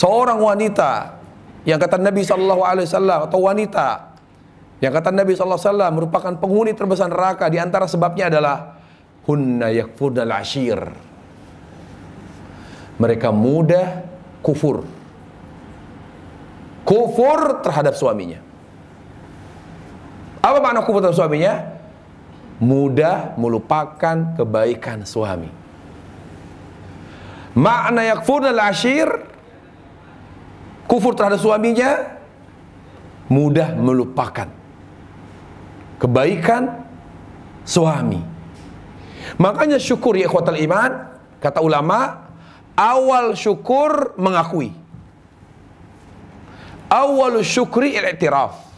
seorang wanita yang kata Nabi saw atau wanita yang kata Nabi saw merupakan penghuni terbesar neraka di antara sebabnya adalah hunna al ashir mereka mudah kufur kufur terhadap suaminya apa makna kufur terhadap suaminya mudah melupakan kebaikan suami makna dan ashir kufur terhadap suaminya, mudah melupakan kebaikan suami. Makanya syukur ya ikhwatal iman, kata ulama, awal syukur mengakui. Awal syukri i'tiraf.